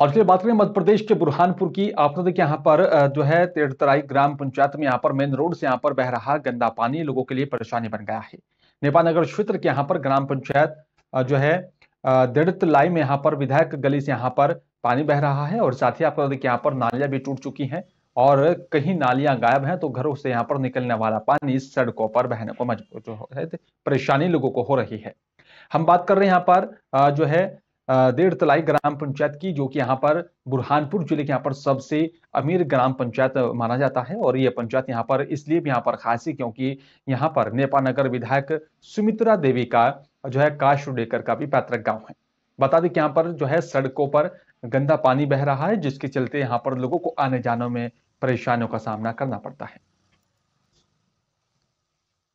और चलिए बात करें मध्य प्रदेश के बुरहानपुर की आपने देखिए यहाँ पर जो है तेड़तराई ग्राम पंचायत में यहाँ पर मेन रोड से यहाँ पर बह रहा गंदा पानी लोगों के लिए परेशानी बन गया है नेपानगर क्षेत्र के यहाँ पर ग्राम पंचायत जो है दड़तलाई में यहाँ पर विधायक गली से यहाँ पर पानी बह रहा है और साथ ही आपको देखिए यहाँ पर नालियां भी टूट चुकी हैं और कहीं नालियां गायब हैं तो घरों से यहाँ पर निकलने वाला पानी सड़कों पर बहने को मजबूर जो है परेशानी लोगों को हो रही है हम बात कर रहे हैं यहाँ पर जो है डेढ़ तलाई ग्राम पंचायत की जो कि यहाँ पर बुरहानपुर जिले के यहाँ पर सबसे अमीर ग्राम पंचायत माना जाता है और ये पंचायत यहाँ पर इसलिए भी यहाँ पर खास है क्योंकि यहाँ पर नेपानगर विधायक सुमित्रा देवी का जो है काश डेकर का भी पैतृक गाँव है बता दें कि यहाँ पर जो है सड़कों पर गंदा पानी बह रहा है जिसके चलते यहाँ पर लोगों को आने जाने में परेशानियों का सामना करना पड़ता है